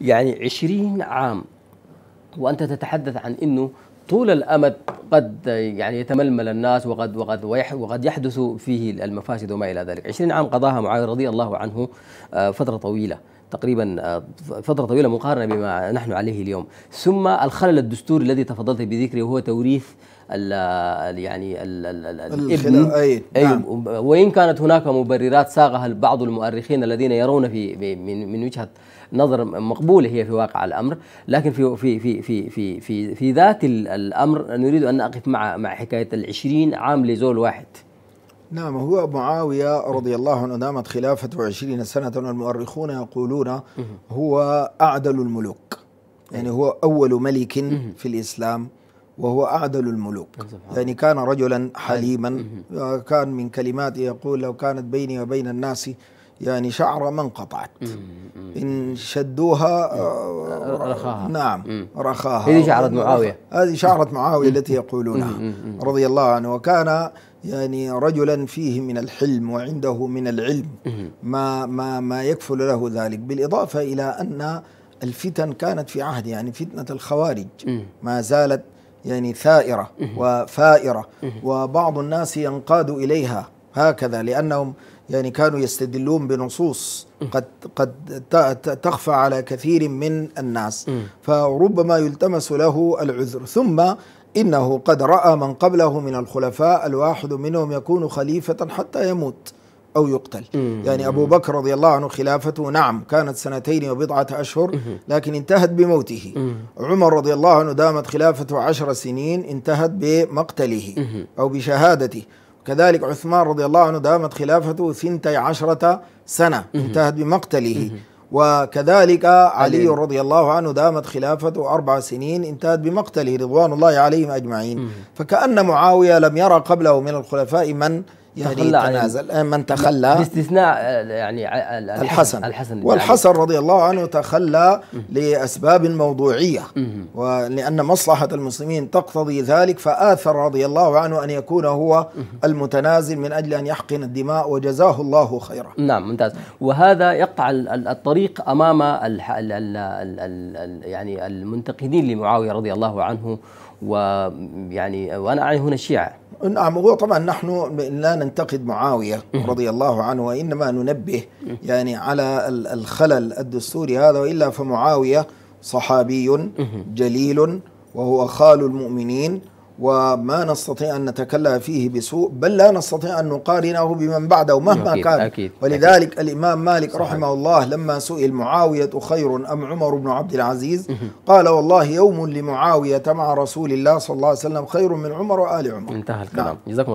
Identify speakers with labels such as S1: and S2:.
S1: يعني عشرين عام وأنت تتحدث عن أنه طول الامد قد يعني يتململ الناس وقد وقد وقد يحدث فيه المفاسد وما الى ذلك، عشرين عام قضاها معاويه رضي الله عنه آه، فتره طويله. تقريبا آه، فترة طويلة مقارنة بما نحن عليه اليوم ثم الخلل الدستوري الذي تفضلت بذكره هو توريث الـ يعني الـ الـ الابن أي نعم. وإن كانت هناك مبررات ساغها بعض المؤرخين الذين يرون في من, من وجهة نظر مقبولة هي في واقع الأمر لكن في في في في في في, في ذات الأمر نريد أن نقف مع مع حكاية العشرين عام لزول واحد
S2: نعم هو معاوية رضي الله عنه دامت خلافته عشرين سنة والمؤرخون يقولون هو أعدل الملوك يعني هو أول ملك في الإسلام وهو أعدل الملوك نعم، يعني كان رجلا حليما كان من كلماته يقول لو كانت بيني وبين الناس يعني شعر ما انقطعت إن شدوها آه، رخاها نعم رخاها هذه شعرة معاوية هذه شعرة معاوية التي يقولونها رضي الله عنه وكان يعني رجلا فيه من الحلم وعنده من العلم ما ما ما يكفل له ذلك بالإضافة إلى أن الفتن كانت في عهده يعني فتنة الخوارج ما زالت يعني ثائرة وفائرة وبعض الناس ينقاد إليها هكذا لأنهم يعني كانوا يستدلون بنصوص قد قد تخفى على كثير من الناس فربما يلتمس له العذر ثم انه قد راى من قبله من الخلفاء الواحد منهم يكون خليفه حتى يموت أو يقتل يعني أبو بكر رضي الله عنه خلافته نعم كانت سنتين وبضعة أشهر لكن انتهت بموته عمر رضي الله عنه دامت خلافته عشر سنين انتهت بمقتله أو بشهادته كذلك عثمان رضي الله عنه دامت خلافته ثنتي عشرة سنة انتهت بمقتله وكذلك علي رضي الله عنه دامت خلافته أربع سنين انتهت بمقتله رضوان الله عليهم أجمعين فكأن معاوية لم يرى قبله من الخلفاء من يعني تنازل عن إيه، من تخلى باستثناء
S1: آه، يعني آه، آه، الحسن الحسن والحسن
S2: يعني. رضي الله عنه تخلى لاسباب موضوعيه ولان مصلحه المسلمين تقتضي ذلك فاثر رضي الله عنه ان يكون هو المتنازل من اجل ان يحقن الدماء
S1: وجزاه الله خيرا. نعم ممتاز وهذا يقطع الطريق امام الـ الـ الـ الـ يعني المنتقدين لمعاويه رضي الله عنه ويعني وانا اعني هنا الشيعه.
S2: نعم هو طبعا نحن لا ننتقد معاوية رضي الله عنه وإنما ننبه يعني على الخلل الدستوري هذا وإلا فمعاوية صحابي جليل وهو خال المؤمنين وما نستطيع أن نتكلم فيه بسوء بل لا نستطيع أن نقارنه بمن بعده مهما أكيد كان أكيد ولذلك أكيد الإمام مالك رحمه الله لما سئل معاوية خير أم عمر بن عبد العزيز قال والله يوم لمعاوية مع رسول الله صلى الله عليه وسلم خير من عمر وآل عمر
S1: انتهى نعم. الكلام نعم.